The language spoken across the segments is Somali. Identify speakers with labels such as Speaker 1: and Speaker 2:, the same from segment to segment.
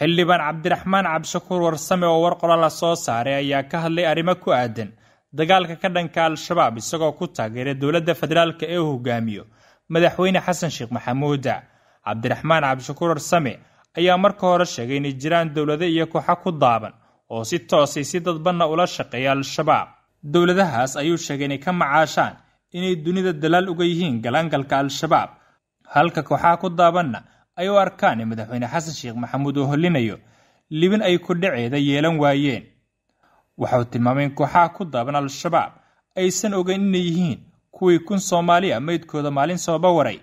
Speaker 1: xildhibaan cabdiraxmaan cabdishakuur warsame oo war la soo saaray ayaa ka hadlay arrimo ku aadan dagaalka ka dhanka al-shabaab isagoo ku taageeray dowladda federaalk ee u hogaamiyo madaxweyne xasan sheekh maxamuuda cabdiraxmaan cabdishakuur warsame ayaa marka hore sheegay inay jiraan dowlado iyo kooxo ku daaban oo si toosay ah si dadbanna ula shaqeeya al-shabaab dowladahaas ayuu sheegay inay ka macaashaan inay dunida dalaal uga yihiin galaangalka al-shabaab halka kooxaha ku daabanna ay u arkaan in madaxweyne xasan sheekh maxamuud uu hollinayo libin ay kudhaceeda yeelan waayeen waxau tilmaamay in kooxaha ku daaban al-shabaab aysan ogeyn inay yihiin kuwii kun soomaaliya maydkooda maalin sooba waray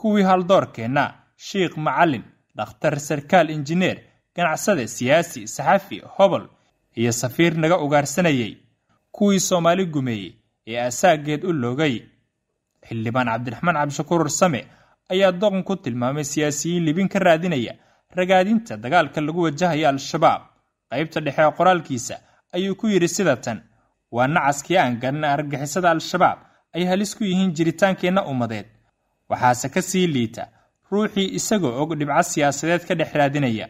Speaker 1: kuwii haldoorkeenna sheikh macalin dhakhtar sarkaal injineer ganacsade siyaasi saxafi hobol iyo safiir naga ugaarsanayay kuwii soomaali gumeeyey ee asaageed u loogay xildhibaan cabdiraxmaan cabdishakuur same ayaa doqon ku tilmaamay siyaasiyiin libin ka raadinaya ragaadinta dagaalka lagu wajahayo al-shabaab qaybta dhexe ee qoraalkiisa ayuu ku yidhi sida tan waa nacaskii aanganna argixisada al-shabaab ay halis ku yihiin jiritaankeenna ummadeed waxaase ka sii liita ruuxii isagoo og dhibco siyaasadeed ka dhex raadinaya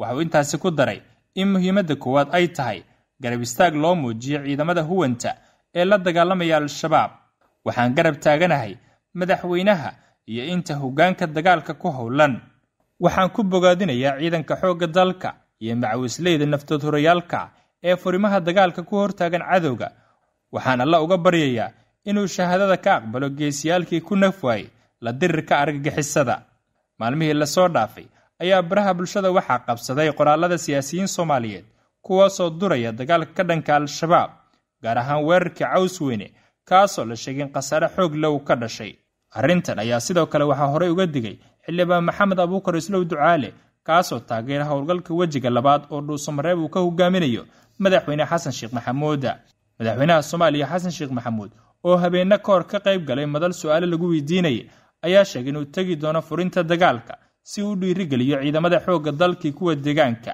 Speaker 1: waxuu intaasi ku daray in muhiimadda koowaad ay tahay garab istaag loo muujiyo ciidamada huwanta ee la dagaalamaya al-shabaab waxaan garab taaganahay madaxweynaha iyo inta hoggaanka dagaalka ku howlan waxaan ku bogaadinayaa ciidanka xoogga dalka iyo macawisleyda naftoodhurayaalka ee furimaha dagaalka ku hortaagan cadowga waxaan alla uga baryayaa inuu shahaadada ka aqbalo geesiyaalkii ku nafwaayey la dirirka argagixisada maalmihii lasoo dhaafay ayaa baraha bulshada waxaa qabsaday qoraallada siyaasiyiin soomaaliyeed kuwaasoo duraya dagaalka ka dhanka al-shabaab gaar ahaan weerarkii caws weyne kaasoo la sheegin khasaare xoog low ka dhashay arrintan ayaa sidoo kale waxaa horey uga digay xildhibaan maxamed abuukar islow ducaale kaasoo taageera howlgalka wejiga labaad oo dhuusamareeb uu ka hogaaminayo madaxweyne xasan sheekh maxamuuda madaxweynaha soomaaliya xasan sheekh maxamuud oo habeenna ka hor ka qayb galay madal su-aale lagu weydiinayay ayaa sheegay inuu tegi doono furinta dagaalka si uu dhiirigeliyo ciidamada xoogga dalkii kuwa deegaanka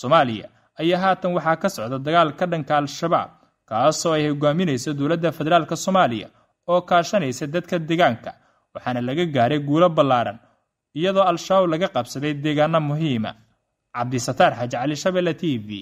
Speaker 1: soomaaliya ayaa haatan waxaa ka socda dagaal ka dhanka al-shabaab kaasoo ay hogaaminaysa dowladda federaalk soomaaliya oo kaashanaysa dadka deegaanka waxaana laga gaaray guulo ballaaran iyadoo al-shabaab laga qabsaday deegaano muhiima cabdisataar xaaji cali shabelle t v